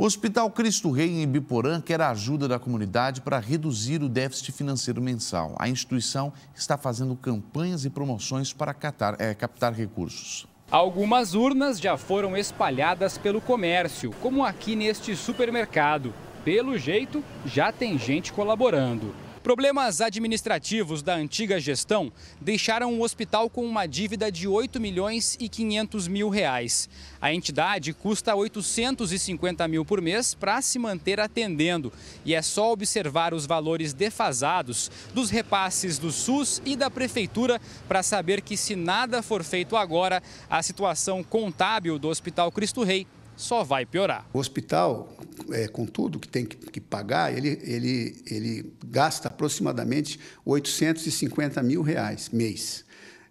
O Hospital Cristo Rei, em Ibiporã, quer a ajuda da comunidade para reduzir o déficit financeiro mensal. A instituição está fazendo campanhas e promoções para catar, é, captar recursos. Algumas urnas já foram espalhadas pelo comércio, como aqui neste supermercado. Pelo jeito, já tem gente colaborando. Problemas administrativos da antiga gestão deixaram o hospital com uma dívida de 8 milhões e 500 mil reais. A entidade custa 850 mil por mês para se manter atendendo e é só observar os valores defasados dos repasses do SUS e da prefeitura para saber que se nada for feito agora, a situação contábil do Hospital Cristo Rei só vai piorar. O hospital, é, com tudo que tem que, que, pagar, ele, ele, ele gasta aproximadamente 850 mil reais mês.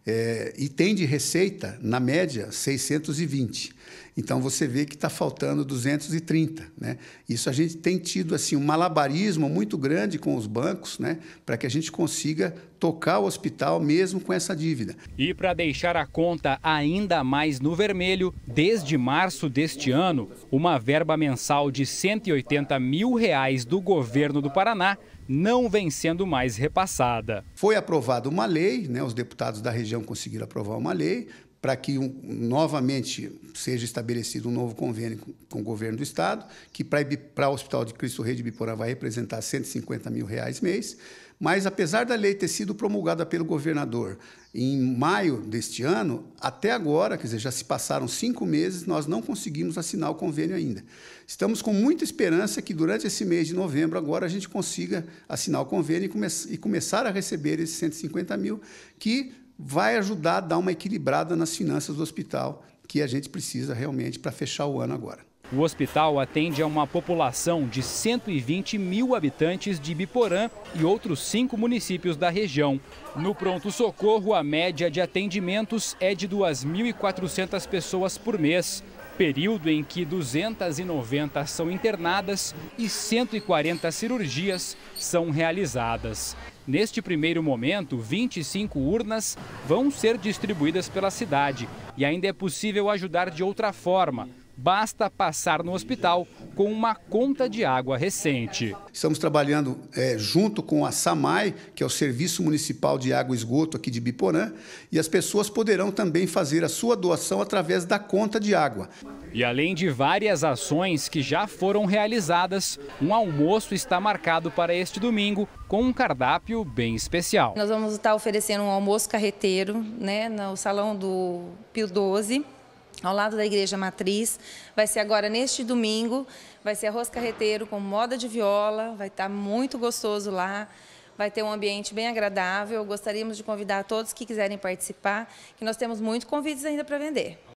É, e tem de receita, na média, 620. Então você vê que está faltando 230, né? Isso a gente tem tido assim um malabarismo muito grande com os bancos, né, para que a gente consiga tocar o hospital mesmo com essa dívida. E para deixar a conta ainda mais no vermelho, desde março deste ano, uma verba mensal de 180 mil reais do governo do Paraná não vem sendo mais repassada. Foi aprovada uma lei, né, os deputados da região conseguiram aprovar uma lei para que um, novamente seja estabelecido um novo convênio com, com o governo do Estado, que para o Hospital de Cristo Rei de Biporã vai representar 150 mil reais mês. Mas, apesar da lei ter sido promulgada pelo governador em maio deste ano, até agora, quer dizer, já se passaram cinco meses, nós não conseguimos assinar o convênio ainda. Estamos com muita esperança que durante esse mês de novembro, agora, a gente consiga assinar o convênio e, come e começar a receber esses 150 mil, que vai ajudar a dar uma equilibrada nas finanças do hospital, que a gente precisa realmente para fechar o ano agora. O hospital atende a uma população de 120 mil habitantes de Biporã e outros cinco municípios da região. No pronto-socorro, a média de atendimentos é de 2.400 pessoas por mês período em que 290 são internadas e 140 cirurgias são realizadas. Neste primeiro momento, 25 urnas vão ser distribuídas pela cidade e ainda é possível ajudar de outra forma, basta passar no hospital com uma conta de água recente. Estamos trabalhando é, junto com a SAMAI, que é o Serviço Municipal de Água e Esgoto aqui de Biporã, e as pessoas poderão também fazer a sua doação através da conta de água. E além de várias ações que já foram realizadas, um almoço está marcado para este domingo com um cardápio bem especial. Nós vamos estar oferecendo um almoço carreteiro né, no salão do Pio 12 ao lado da Igreja Matriz. Vai ser agora neste domingo, vai ser arroz carreteiro com moda de viola, vai estar tá muito gostoso lá. Vai ter um ambiente bem agradável. Gostaríamos de convidar todos que quiserem participar, que nós temos muitos convites ainda para vender.